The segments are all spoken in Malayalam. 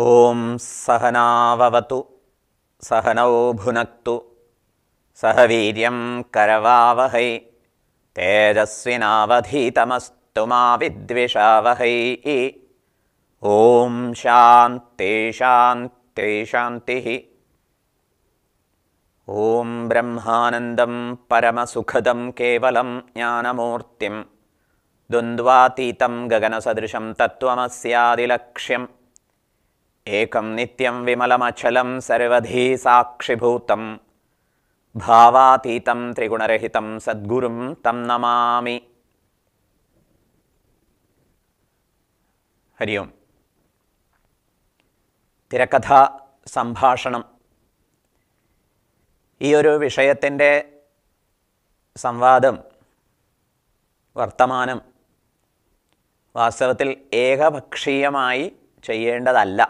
ॐ सहनावतु सहनौ भुनक्तु सहवीर्यं करवावहै तेजस्विनावधीतमस्तुमाविद्विषावहैः ॐ शान्ते शान्त्यै शान्तिः ॐ ब्रह्मानन्दं परमसुखदं केवलं ज्ञानमूर्तिं द्वन्द्वातीतं गगनसदृशं तत्त्वमस्यादिलक्ष्यम् ഏകം നിത്യം വിമലമചലം സർവധീ സാക്ഷിഭൂതം ഭാവാതീതം ത്രിഗുണരഹിതം സദ്ഗുരും തം നമാമി ഹരി ഓം തിരക്കഥ സംഭാഷണം ഈ ഒരു വിഷയത്തിൻ്റെ സംവാദം വർത്തമാനം വാസ്തവത്തിൽ ഏകപക്ഷീയമായി ചെയ്യേണ്ടതല്ല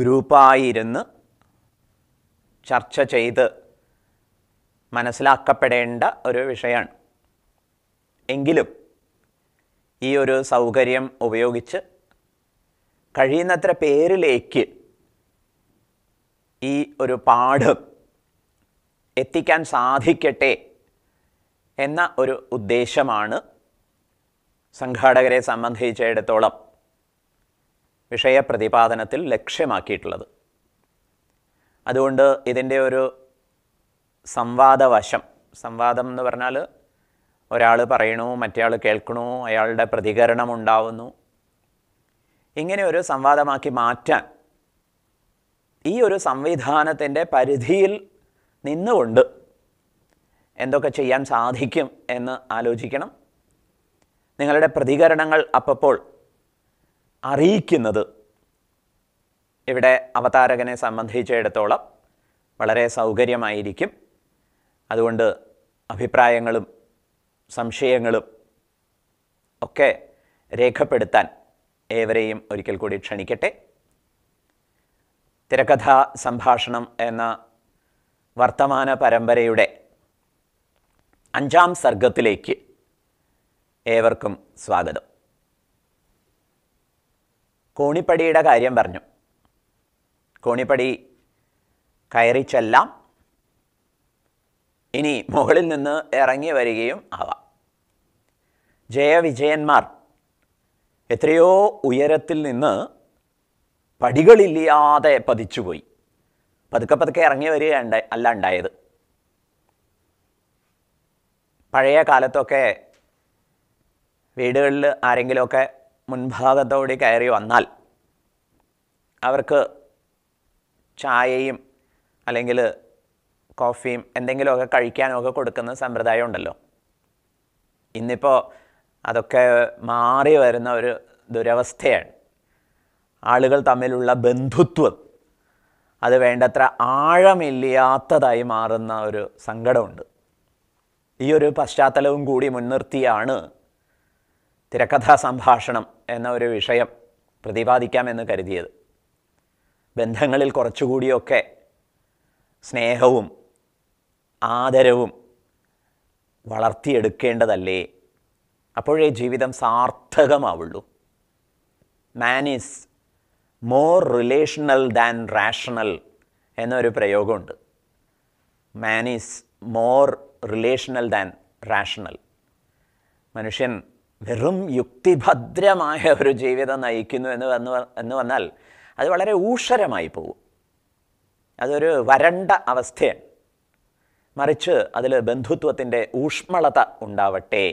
ഗ്രൂപ്പായിരുന്ന് ചർച്ച ചെയ്ത് മനസ്സിലാക്കപ്പെടേണ്ട ഒരു വിഷയമാണ് എങ്കിലും ഈ ഒരു സൗകര്യം ഉപയോഗിച്ച് കഴിയുന്നത്ര പേരിലേക്ക് ഈ ഒരു പാഠം എത്തിക്കാൻ സാധിക്കട്ടെ എന്ന ഒരു ഉദ്ദേശമാണ് സംഘാടകരെ സംബന്ധിച്ചിടത്തോളം വിഷയപ്രതിപാദനത്തിൽ ലക്ഷ്യമാക്കിയിട്ടുള്ളത് അതുകൊണ്ട് ഇതിൻ്റെ ഒരു സംവാദവശം സംവാദം എന്ന് പറഞ്ഞാൽ ഒരാൾ പറയണു ആൾ കേൾക്കണു അയാളുടെ പ്രതികരണം ഉണ്ടാവുന്നു ഇങ്ങനെ ഒരു സംവാദമാക്കി മാറ്റാൻ ഈ ഒരു സംവിധാനത്തിൻ്റെ പരിധിയിൽ നിന്നുകൊണ്ട് എന്തൊക്കെ ചെയ്യാൻ സാധിക്കും എന്ന് ആലോചിക്കണം നിങ്ങളുടെ പ്രതികരണങ്ങൾ അപ്പോൾ അറിയിക്കുന്നത് ഇവിടെ അവതാരകനെ സംബന്ധിച്ചിടത്തോളം വളരെ സൗകര്യമായിരിക്കും അതുകൊണ്ട് അഭിപ്രായങ്ങളും സംശയങ്ങളും ഒക്കെ രേഖപ്പെടുത്താൻ ഏവരെയും ഒരിക്കൽ കൂടി ക്ഷണിക്കട്ടെ തിരക്കഥാ സംഭാഷണം എന്ന വർത്തമാന പരമ്പരയുടെ അഞ്ചാം സർഗത്തിലേക്ക് ഏവർക്കും സ്വാഗതം കോണിപ്പടിയുടെ കാര്യം പറഞ്ഞു കോണിപ്പടി കയറി ചെല്ലാം ഇനി മുകളിൽ നിന്ന് ഇറങ്ങി വരികയും ആവാം ജയവിജയന്മാർ എത്രയോ ഉയരത്തിൽ നിന്ന് പടികളില്ലാതെ പതിച്ചുപോയി പതുക്കെ പതുക്കെ ഇറങ്ങി വരിക അല്ല ഉണ്ടായത് പഴയ കാലത്തൊക്കെ വീടുകളിൽ ആരെങ്കിലുമൊക്കെ മുൻഭാഗത്തോടെ കയറി വന്നാൽ അവർക്ക് ചായയും അല്ലെങ്കിൽ കോഫിയും എന്തെങ്കിലുമൊക്കെ കഴിക്കാനൊക്കെ കൊടുക്കുന്ന സമ്പ്രദായം ഉണ്ടല്ലോ ഇന്നിപ്പോൾ അതൊക്കെ മാറി വരുന്ന ഒരു ദുരവസ്ഥയാണ് ആളുകൾ തമ്മിലുള്ള ബന്ധുത്വം അത് വേണ്ടത്ര ആഴമില്ലാത്തതായി മാറുന്ന ഒരു സങ്കടമുണ്ട് ഈ ഒരു പശ്ചാത്തലവും കൂടി മുൻനിർത്തിയാണ് തിരക്കഥാ സംഭാഷണം എന്ന ഒരു വിഷയം പ്രതിപാദിക്കാമെന്ന് കരുതിയത് ബന്ധങ്ങളിൽ കുറച്ചുകൂടിയൊക്കെ സ്നേഹവും ആദരവും വളർത്തിയെടുക്കേണ്ടതല്ലേ അപ്പോഴേ ജീവിതം സാർത്ഥകമാവുള്ളൂ man is more relational than rational എന്നൊരു പ്രയോഗമുണ്ട് man is more relational than rational മനുഷ്യൻ വെറും യുക്തിഭദ്രമായ ഒരു ജീവിതം നയിക്കുന്നു എന്ന് എന്ന് എന്ന് വന്നാൽ അത് വളരെ ഊഷരമായി പോകും അതൊരു വരണ്ട അവസ്ഥയാണ് മറിച്ച് അതിൽ ബന്ധുത്വത്തിൻ്റെ ഊഷ്മളത ഉണ്ടാവട്ടെ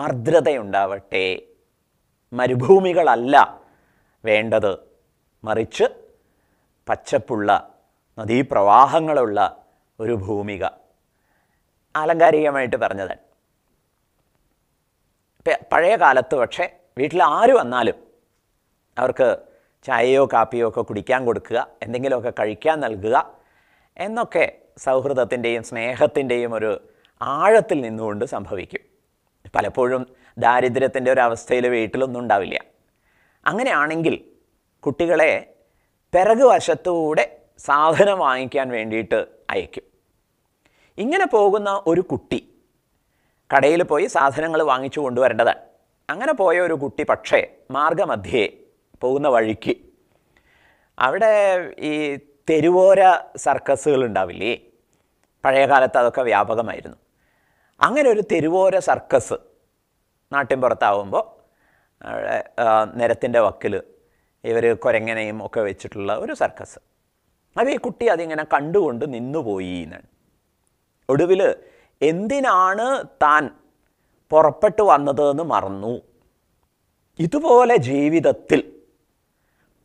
ആർദ്രതയുണ്ടാവട്ടെ മരുഭൂമികളല്ല വേണ്ടത് മറിച്ച് പച്ചപ്പുള്ള നദീപ്രവാഹങ്ങളുള്ള ഒരു ഭൂമിക ആലങ്കാരികമായിട്ട് പറഞ്ഞതാണ് പഴയ കാലത്ത് പക്ഷേ വീട്ടിൽ ആര് വന്നാലും അവർക്ക് ചായയോ കാപ്പിയോ ഒക്കെ കുടിക്കാൻ കൊടുക്കുക എന്തെങ്കിലുമൊക്കെ കഴിക്കാൻ നൽകുക എന്നൊക്കെ സൗഹൃദത്തിൻ്റെയും സ്നേഹത്തിൻ്റെയും ഒരു ആഴത്തിൽ നിന്നുകൊണ്ട് സംഭവിക്കും പലപ്പോഴും ദാരിദ്ര്യത്തിൻ്റെ ഒരു അവസ്ഥയിൽ വീട്ടിലൊന്നും ഉണ്ടാവില്ല അങ്ങനെയാണെങ്കിൽ കുട്ടികളെ പിറകു വശത്തൂടെ സാധനം വാങ്ങിക്കാൻ വേണ്ടിയിട്ട് അയക്കും ഇങ്ങനെ പോകുന്ന ഒരു കുട്ടി കടയിൽ പോയി സാധനങ്ങൾ വാങ്ങിച്ചു കൊണ്ടുവരേണ്ടത് അങ്ങനെ പോയ ഒരു കുട്ടി പക്ഷേ മാർഗമധ്യേ പോകുന്ന വഴിക്ക് അവിടെ ഈ തെരുവോര സർക്കസുകൾ ഉണ്ടാവില്ലേ പഴയ കാലത്ത് അതൊക്കെ വ്യാപകമായിരുന്നു അങ്ങനെ ഒരു തെരുവോര സർക്കസ് നാട്ടിൻപുറത്താവുമ്പോൾ നിരത്തിൻ്റെ വക്കിൽ ഇവർ കുരങ്ങനെയും ഒക്കെ വെച്ചിട്ടുള്ള ഒരു സർക്കസ് അപ്പോൾ ഈ കുട്ടി അതിങ്ങനെ കണ്ടുകൊണ്ട് നിന്നുപോയി എന്നാണ് ഒടുവിൽ എന്തിനാണ് താൻ പുറപ്പെട്ടു വന്നതെന്ന് മറന്നു ഇതുപോലെ ജീവിതത്തിൽ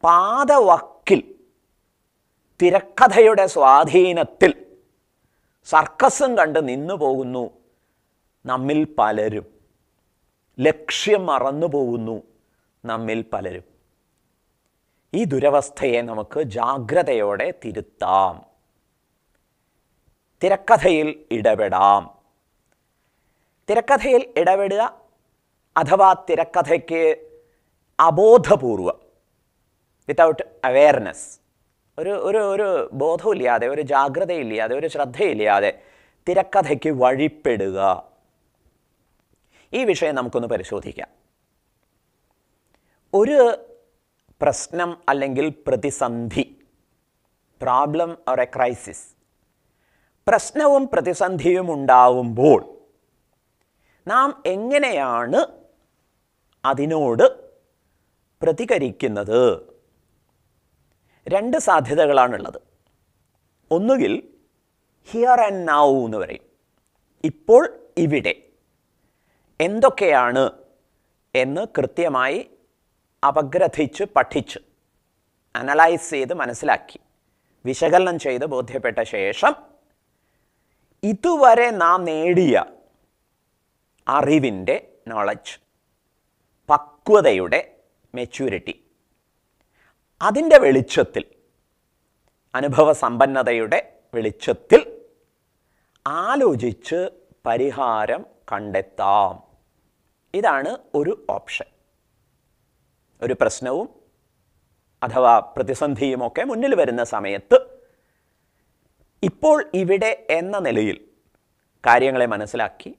പാതവക്കിൽ തിരക്കഥയുടെ സ്വാധീനത്തിൽ സർക്കസും കണ്ട് നിന്നു പോകുന്നു നമ്മിൽ പലരും ലക്ഷ്യം മറന്നു പോകുന്നു നമ്മിൽ പലരും ഈ ദുരവസ്ഥയെ നമുക്ക് ജാഗ്രതയോടെ തിരുത്താം തിരക്കഥയിൽ ഇടപെടാം തിരക്കഥയിൽ ഇടപെടുക അഥവാ തിരക്കഥയ്ക്ക് അബോധപൂർവം വിത്തൗട്ട് അവെയർനെസ് ഒരു ഒരു ഒരു ബോധമില്ലാതെ ഒരു ജാഗ്രതയില്ലാതെ ഒരു ശ്രദ്ധയില്ലാതെ തിരക്കഥയ്ക്ക് വഴിപ്പെടുക ഈ വിഷയം നമുക്കൊന്ന് പരിശോധിക്കാം ഒരു പ്രശ്നം അല്ലെങ്കിൽ പ്രതിസന്ധി പ്രോബ്ലം ഓർ എ ക്രൈസിസ് പ്രശ്നവും പ്രതിസന്ധിയും ഉണ്ടാവുമ്പോൾ നാം എങ്ങനെയാണ് അതിനോട് പ്രതികരിക്കുന്നത് രണ്ട് സാധ്യതകളാണുള്ളത് ഒന്നുകിൽ ഹിയർ ആൻഡ് നൗ എന്ന് പറയും ഇപ്പോൾ ഇവിടെ എന്തൊക്കെയാണ് എന്ന് കൃത്യമായി അപഗ്രഥിച്ച് പഠിച്ച് അനലൈസ് ചെയ്ത് മനസ്സിലാക്കി വിശകലനം ചെയ്ത് ബോധ്യപ്പെട്ട ശേഷം ഇതുവരെ നാം നേടിയ അറിവിൻ്റെ നോളജ് പക്വതയുടെ മെച്യൂരിറ്റി അതിൻ്റെ വെളിച്ചത്തിൽ അനുഭവ സമ്പന്നതയുടെ വെളിച്ചത്തിൽ ആലോചിച്ച് പരിഹാരം കണ്ടെത്താം ഇതാണ് ഒരു ഓപ്ഷൻ ഒരു പ്രശ്നവും അഥവാ പ്രതിസന്ധിയുമൊക്കെ മുന്നിൽ വരുന്ന സമയത്ത് ഇപ്പോൾ ഇവിടെ എന്ന നിലയിൽ കാര്യങ്ങളെ മനസ്സിലാക്കി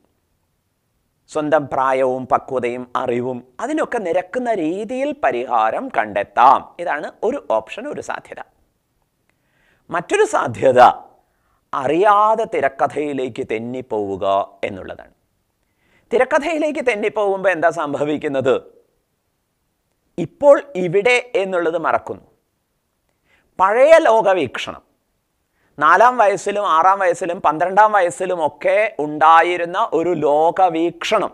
സ്വന്തം പ്രായവും പക്വതയും അറിവും അതിനൊക്കെ നിരക്കുന്ന രീതിയിൽ പരിഹാരം കണ്ടെത്താം ഇതാണ് ഒരു ഓപ്ഷൻ ഒരു സാധ്യത മറ്റൊരു സാധ്യത അറിയാതെ തിരക്കഥയിലേക്ക് തെന്നിപ്പോവുക എന്നുള്ളതാണ് തിരക്കഥയിലേക്ക് തെന്നിപ്പോകുമ്പോൾ എന്താ സംഭവിക്കുന്നത് ഇപ്പോൾ ഇവിടെ എന്നുള്ളത് മറക്കുന്നു പഴയ ലോകവീക്ഷണം നാലാം വയസ്സിലും ആറാം വയസ്സിലും പന്ത്രണ്ടാം വയസ്സിലും ഒക്കെ ഉണ്ടായിരുന്ന ഒരു ലോകവീക്ഷണം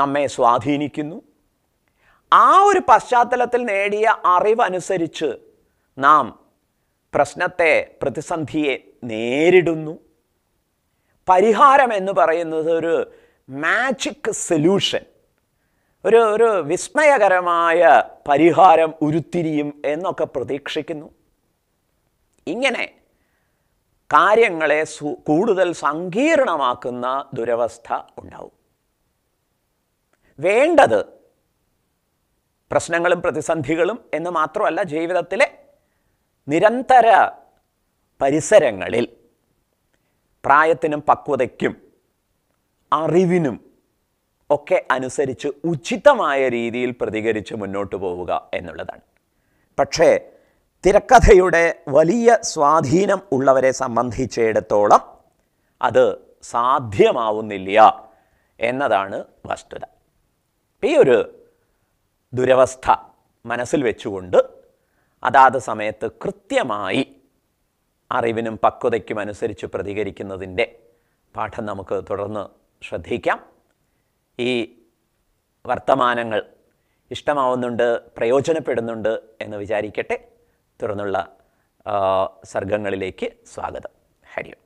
നമ്മെ സ്വാധീനിക്കുന്നു ആ ഒരു പശ്ചാത്തലത്തിൽ നേടിയ അറിവനുസരിച്ച് നാം പ്രശ്നത്തെ പ്രതിസന്ധിയെ നേരിടുന്നു പരിഹാരം എന്ന് പറയുന്നത് ഒരു മാജിക് സൊല്യൂഷൻ ഒരു ഒരു വിസ്മയകരമായ പരിഹാരം ഉരുത്തിരിയും എന്നൊക്കെ പ്രതീക്ഷിക്കുന്നു ഇങ്ങനെ കാര്യങ്ങളെ കൂടുതൽ സങ്കീർണമാക്കുന്ന ദുരവസ്ഥ ഉണ്ടാവും വേണ്ടത് പ്രശ്നങ്ങളും പ്രതിസന്ധികളും എന്ന് മാത്രമല്ല ജീവിതത്തിലെ നിരന്തര പരിസരങ്ങളിൽ പ്രായത്തിനും പക്വതയ്ക്കും അറിവിനും ഒക്കെ അനുസരിച്ച് ഉചിതമായ രീതിയിൽ പ്രതികരിച്ച് മുന്നോട്ട് പോവുക എന്നുള്ളതാണ് പക്ഷേ തിരക്കഥയുടെ വലിയ സ്വാധീനം ഉള്ളവരെ സംബന്ധിച്ചിടത്തോളം അത് സാധ്യമാവുന്നില്ല എന്നതാണ് വസ്തുത ഈ ഒരു ദുരവസ്ഥ മനസ്സിൽ വെച്ചുകൊണ്ട് അതാത് സമയത്ത് കൃത്യമായി അറിവിനും പക്വതയ്ക്കും അനുസരിച്ച് പ്രതികരിക്കുന്നതിൻ്റെ പാഠം നമുക്ക് തുടർന്ന് ശ്രദ്ധിക്കാം ഈ വർത്തമാനങ്ങൾ ഇഷ്ടമാവുന്നുണ്ട് പ്രയോജനപ്പെടുന്നുണ്ട് എന്ന് വിചാരിക്കട്ടെ തുടർന്നുള്ള സർഗങ്ങളിലേക്ക് സ്വാഗതം ഹരിയോ